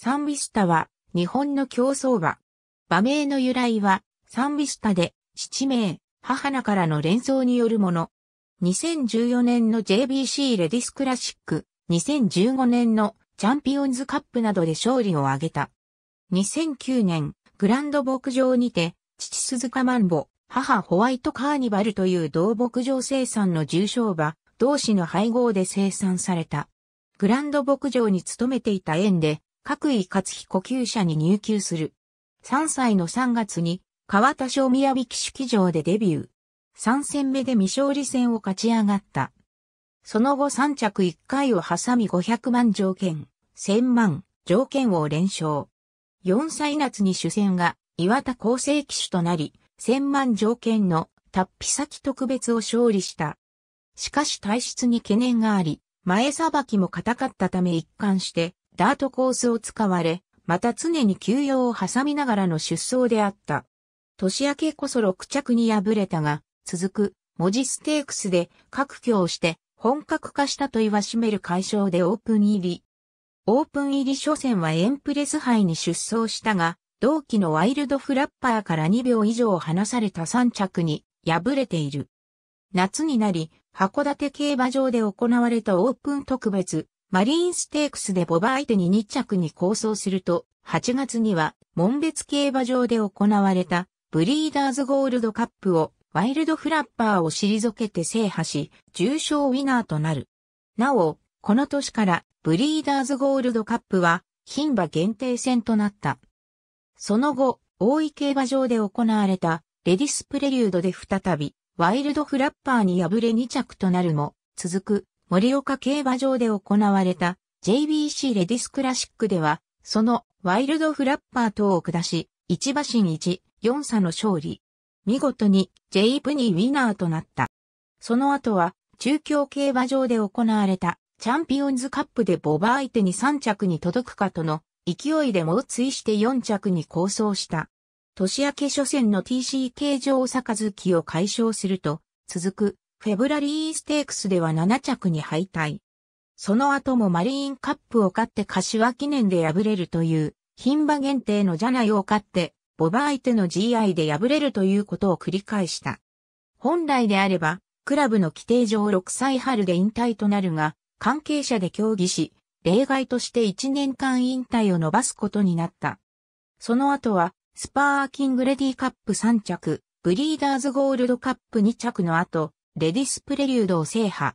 サンビスタは日本の競争馬。馬名の由来はサンビスタで父名、母名からの連想によるもの。2014年の JBC レディスクラシック、2015年のチャンピオンズカップなどで勝利を挙げた。2009年、グランド牧場にて、父鈴鹿マンボ、母ホワイトカーニバルという同牧場生産の重賞馬、同士の配合で生産された。グランド牧場に勤めていた縁で、各位勝彦吸者に入球する。3歳の3月に、川田小宮城騎場でデビュー。3戦目で未勝利戦を勝ち上がった。その後3着1回を挟み500万条件、1000万条件を連勝。4歳夏に主戦が岩田厚生騎手となり、1000万条件の達筆先特別を勝利した。しかし体質に懸念があり、前さばきも硬かったため一貫してダートコースを使われ、また常に休養を挟みながらの出走であった。年明けこそ6着に敗れたが、続く、文字ステークスで各強をして本格化したと言わしめる解消でオープン入り。オープン入り初戦はエンプレス杯に出走したが、同期のワイルドフラッパーから2秒以上離された3着に敗れている。夏になり、函館競馬場で行われたオープン特別マリーンステークスでボバ相手に2着に構想すると、8月には、門別競馬場で行われた、ブリーダーズゴールドカップを、ワイルドフラッパーを退けて制覇し、重賞ウィナーとなる。なお、この年から、ブリーダーズゴールドカップは、牝馬限定戦となった。その後、大井競馬場で行われた、レディスプレリュードで再び、ワイルドフラッパーに敗れ2着となるも、続く盛岡競馬場で行われた JBC レディスクラシックでは、そのワイルドフラッパー等を下し、一馬身一、四差の勝利。見事に J プニーウィナーとなった。その後は、中京競馬場で行われたチャンピオンズカップでボバ相手に3着に届くかとの勢いでも追して4着に構想した。年明け初戦の TCK 上坂月を解消すると、続くフェブラリーステークスでは7着に敗退。その後もマリーンカップを勝って柏記念で敗れるという、牝馬限定のジャナイを勝って、ボバ相手の GI で敗れるということを繰り返した。本来であれば、クラブの規定上6歳春で引退となるが、関係者で協議し、例外として1年間引退を伸ばすことになった。その後は、スパーキングレディカップ3着、ブリーダーズゴールドカップ2着の後、レディスプレリュードを制覇。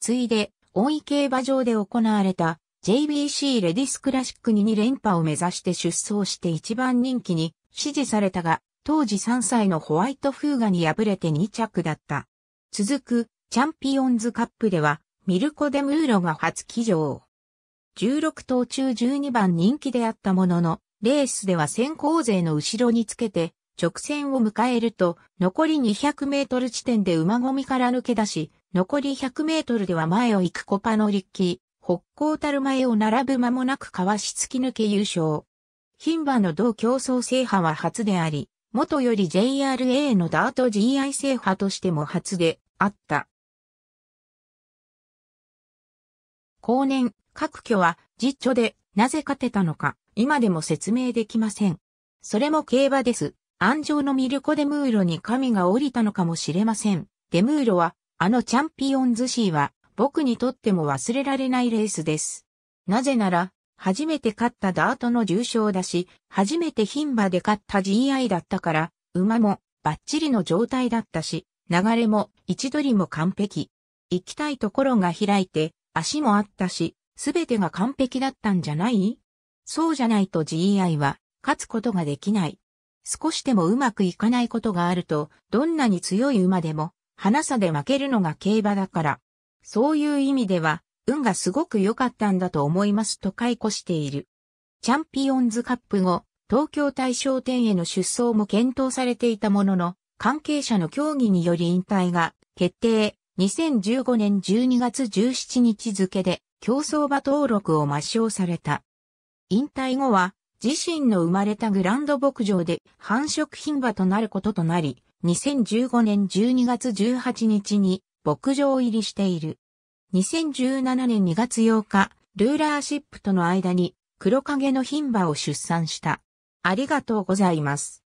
ついで、大井競馬場で行われた JBC レディスクラシックに2連覇を目指して出走して1番人気に支持されたが、当時3歳のホワイトフーガに敗れて2着だった。続く、チャンピオンズカップでは、ミルコ・デ・ムーロが初騎乗。16頭中12番人気であったものの、レースでは先行勢の後ろにつけて、直線を迎えると、残り200メートル地点で馬込みから抜け出し、残り100メートルでは前を行くコパノッキー、北高たる前を並ぶ間もなくかわし突き抜け優勝。牝馬の同競争制覇は初であり、元より JRA のダート GI 制覇としても初であった。後年、各挙は実著でなぜ勝てたのか、今でも説明できません。それも競馬です。安城の魅力デムーロに神が降りたのかもしれません。デムーロは、あのチャンピオンズシーは、僕にとっても忘れられないレースです。なぜなら、初めて勝ったダートの重賞だし、初めて牝馬で勝った GI だったから、馬もバッチリの状態だったし、流れも位置取りも完璧。行きたいところが開いて、足もあったし、すべてが完璧だったんじゃないそうじゃないと GI は勝つことができない。少しでもうまくいかないことがあると、どんなに強い馬でも、花差で負けるのが競馬だから。そういう意味では、運がすごく良かったんだと思いますと解雇している。チャンピオンズカップ後、東京大賞店への出走も検討されていたものの、関係者の協議により引退が決定。2015年12月17日付で競争馬登録を抹消された。引退後は自身の生まれたグランド牧場で繁殖牝馬となることとなり、2015年12月18日に牧場入りしている。2017年2月8日、ルーラーシップとの間に黒影の牝馬を出産した。ありがとうございます。